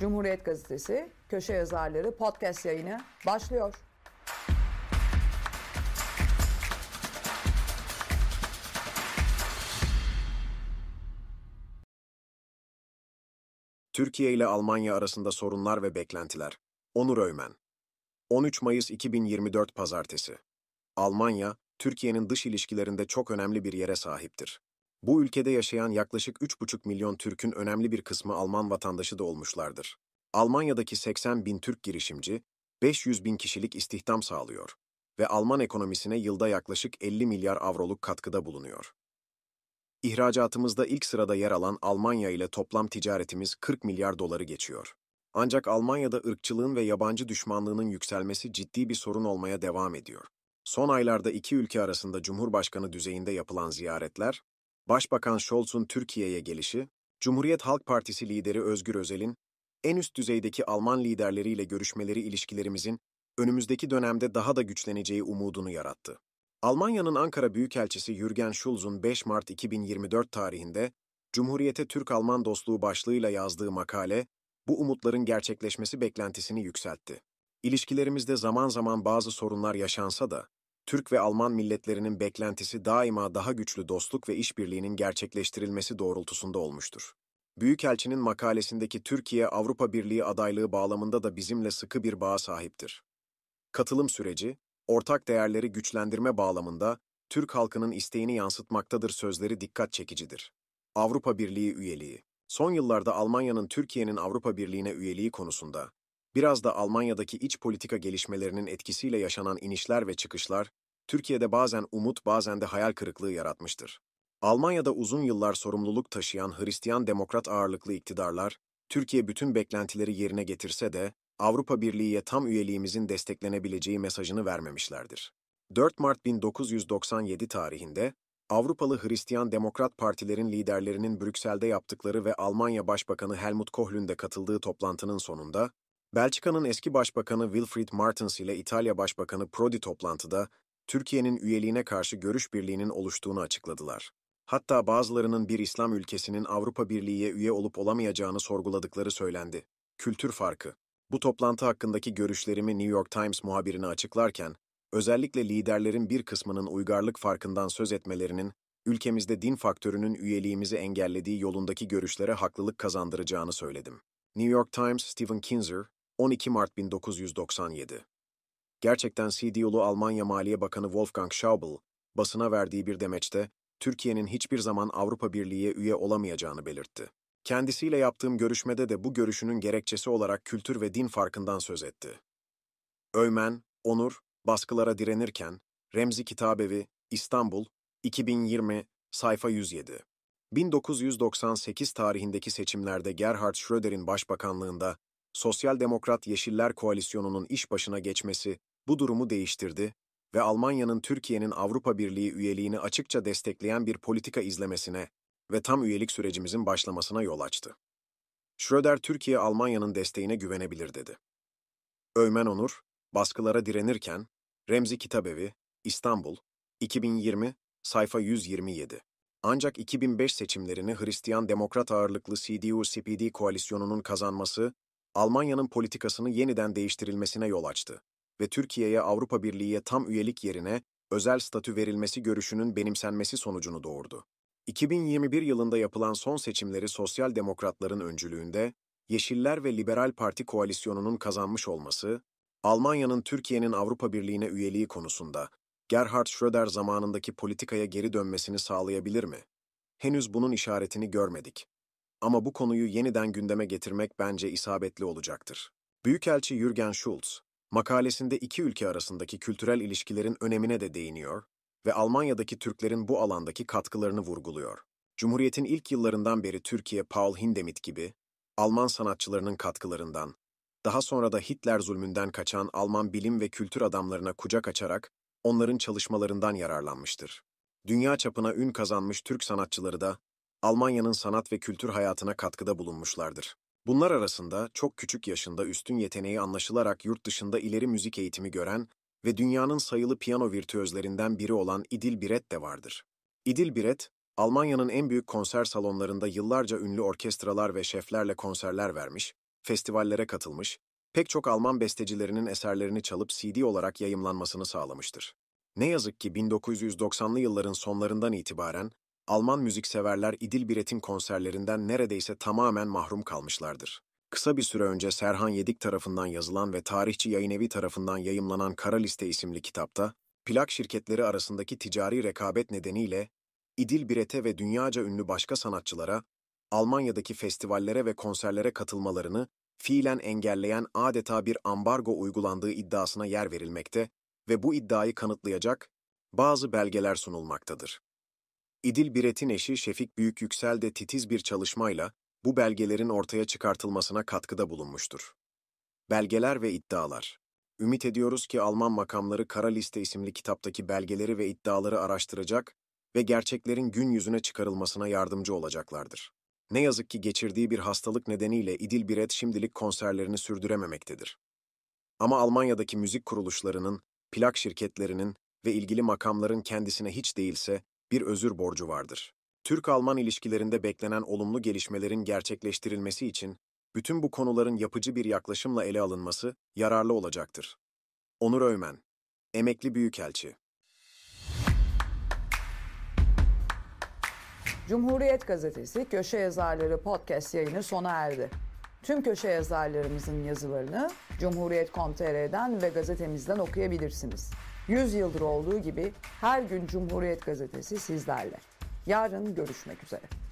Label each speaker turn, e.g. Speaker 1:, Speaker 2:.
Speaker 1: Cumhuriyet Gazetesi köşe yazarları podcast yayını başlıyor. Türkiye ile Almanya arasında sorunlar ve beklentiler. Onur Öymen 13 Mayıs 2024 Pazartesi Almanya, Türkiye'nin dış ilişkilerinde çok önemli bir yere sahiptir. Bu ülkede yaşayan yaklaşık 3,5 milyon Türk'ün önemli bir kısmı Alman vatandaşı da olmuşlardır. Almanya'daki 80 bin Türk girişimci, 500 bin kişilik istihdam sağlıyor ve Alman ekonomisine yılda yaklaşık 50 milyar avroluk katkıda bulunuyor. İhracatımızda ilk sırada yer alan Almanya ile toplam ticaretimiz 40 milyar doları geçiyor. Ancak Almanya'da ırkçılığın ve yabancı düşmanlığının yükselmesi ciddi bir sorun olmaya devam ediyor. Son aylarda iki ülke arasında Cumhurbaşkanı düzeyinde yapılan ziyaretler, Başbakan Scholz'un Türkiye'ye gelişi, Cumhuriyet Halk Partisi lideri Özgür Özel'in, en üst düzeydeki Alman liderleriyle görüşmeleri ilişkilerimizin önümüzdeki dönemde daha da güçleneceği umudunu yarattı. Almanya'nın Ankara Büyükelçisi Jürgen Schulz'un 5 Mart 2024 tarihinde Cumhuriyete Türk-Alman dostluğu başlığıyla yazdığı makale, bu umutların gerçekleşmesi beklentisini yükseltti. İlişkilerimizde zaman zaman bazı sorunlar yaşansa da, Türk ve Alman milletlerinin beklentisi daima daha güçlü dostluk ve işbirliğinin gerçekleştirilmesi doğrultusunda olmuştur. Büyükelçinin makalesindeki Türkiye Avrupa Birliği adaylığı bağlamında da bizimle sıkı bir bağa sahiptir. Katılım süreci, ortak değerleri güçlendirme bağlamında Türk halkının isteğini yansıtmaktadır sözleri dikkat çekicidir. Avrupa Birliği üyeliği Son yıllarda Almanya'nın Türkiye'nin Avrupa Birliği'ne üyeliği konusunda, biraz da Almanya'daki iç politika gelişmelerinin etkisiyle yaşanan inişler ve çıkışlar, Türkiye'de bazen umut bazen de hayal kırıklığı yaratmıştır. Almanya'da uzun yıllar sorumluluk taşıyan Hristiyan demokrat ağırlıklı iktidarlar, Türkiye bütün beklentileri yerine getirse de Avrupa Birliği'ye tam üyeliğimizin desteklenebileceği mesajını vermemişlerdir. 4 Mart 1997 tarihinde Avrupalı Hristiyan Demokrat Partilerin liderlerinin Brüksel'de yaptıkları ve Almanya Başbakanı Helmut Kohl'ün de katıldığı toplantının sonunda, Belçika'nın eski başbakanı Wilfried Martens ile İtalya Başbakanı Prodi toplantıda Türkiye'nin üyeliğine karşı görüş birliğinin oluştuğunu açıkladılar. Hatta bazılarının bir İslam ülkesinin Avrupa Birliği'ye üye olup olamayacağını sorguladıkları söylendi. Kültür farkı. Bu toplantı hakkındaki görüşlerimi New York Times muhabirine açıklarken, özellikle liderlerin bir kısmının uygarlık farkından söz etmelerinin, ülkemizde din faktörünün üyeliğimizi engellediği yolundaki görüşlere haklılık kazandıracağını söyledim. New York Times, Stephen Kinzer, 12 Mart 1997 Gerçekten CDU'lu Almanya Maliye Bakanı Wolfgang Schäuble, basına verdiği bir demeçte, Türkiye'nin hiçbir zaman Avrupa Birliği'ye üye olamayacağını belirtti. Kendisiyle yaptığım görüşmede de bu görüşünün gerekçesi olarak kültür ve din farkından söz etti. Öymen, Onur, baskılara direnirken, Remzi Kitabevi, İstanbul, 2020, sayfa 107. 1998 tarihindeki seçimlerde Gerhard Schröder'in başbakanlığında Sosyal Demokrat Yeşiller Koalisyonu'nun iş başına geçmesi bu durumu değiştirdi ve Almanya'nın Türkiye'nin Avrupa Birliği üyeliğini açıkça destekleyen bir politika izlemesine ve tam üyelik sürecimizin başlamasına yol açtı. Schröder Türkiye Almanya'nın desteğine güvenebilir dedi. Öymen Onur, baskılara direnirken, Remzi Kitabevi, İstanbul, 2020, sayfa 127. Ancak 2005 seçimlerini Hristiyan Demokrat ağırlıklı CDU-CPD koalisyonunun kazanması, Almanya'nın politikasını yeniden değiştirilmesine yol açtı ve Türkiye'ye Avrupa Birliği'ye tam üyelik yerine özel statü verilmesi görüşünün benimsenmesi sonucunu doğurdu. 2021 yılında yapılan son seçimleri sosyal demokratların öncülüğünde Yeşiller ve Liberal Parti koalisyonunun kazanmış olması, Almanya'nın Türkiye'nin Avrupa Birliği'ne üyeliği konusunda Gerhard Schröder zamanındaki politikaya geri dönmesini sağlayabilir mi? Henüz bunun işaretini görmedik. Ama bu konuyu yeniden gündeme getirmek bence isabetli olacaktır. Büyükelçi Jürgen Schulz, Makalesinde iki ülke arasındaki kültürel ilişkilerin önemine de değiniyor ve Almanya'daki Türklerin bu alandaki katkılarını vurguluyor. Cumhuriyet'in ilk yıllarından beri Türkiye Paul Hindemith gibi Alman sanatçılarının katkılarından, daha sonra da Hitler zulmünden kaçan Alman bilim ve kültür adamlarına kucak açarak onların çalışmalarından yararlanmıştır. Dünya çapına ün kazanmış Türk sanatçıları da Almanya'nın sanat ve kültür hayatına katkıda bulunmuşlardır. Bunlar arasında çok küçük yaşında üstün yeteneği anlaşılarak yurt dışında ileri müzik eğitimi gören ve dünyanın sayılı piyano virtüözlerinden biri olan İdil Biret de vardır. İdil Biret, Almanya'nın en büyük konser salonlarında yıllarca ünlü orkestralar ve şeflerle konserler vermiş, festivallere katılmış, pek çok Alman bestecilerinin eserlerini çalıp CD olarak yayımlanmasını sağlamıştır. Ne yazık ki 1990'lı yılların sonlarından itibaren Alman müzikseverler İdil Biret'in konserlerinden neredeyse tamamen mahrum kalmışlardır. Kısa bir süre önce Serhan Yedik tarafından yazılan ve tarihçi yayınevi tarafından yayımlanan Kara Liste isimli kitapta, plak şirketleri arasındaki ticari rekabet nedeniyle İdil Biret'e ve dünyaca ünlü başka sanatçılara, Almanya'daki festivallere ve konserlere katılmalarını fiilen engelleyen adeta bir ambargo uygulandığı iddiasına yer verilmekte ve bu iddiayı kanıtlayacak bazı belgeler sunulmaktadır. İdil Biret'in eşi Şefik Büyük Yüksel de titiz bir çalışmayla bu belgelerin ortaya çıkartılmasına katkıda bulunmuştur. Belgeler ve iddialar Ümit ediyoruz ki Alman makamları Kara Liste isimli kitaptaki belgeleri ve iddiaları araştıracak ve gerçeklerin gün yüzüne çıkarılmasına yardımcı olacaklardır. Ne yazık ki geçirdiği bir hastalık nedeniyle İdil Biret şimdilik konserlerini sürdürememektedir. Ama Almanya'daki müzik kuruluşlarının, plak şirketlerinin ve ilgili makamların kendisine hiç değilse bir özür borcu vardır. Türk-Alman ilişkilerinde beklenen olumlu gelişmelerin gerçekleştirilmesi için bütün bu konuların yapıcı bir yaklaşımla ele alınması yararlı olacaktır. Onur Öymen, Emekli Büyükelçi Cumhuriyet Gazetesi Köşe Yazarları Podcast yayını sona erdi. Tüm köşe yazarlarımızın yazılarını Cumhuriyet.com.tr'den ve gazetemizden okuyabilirsiniz. 100 yıldır olduğu gibi her gün Cumhuriyet Gazetesi sizlerle. Yarın görüşmek üzere.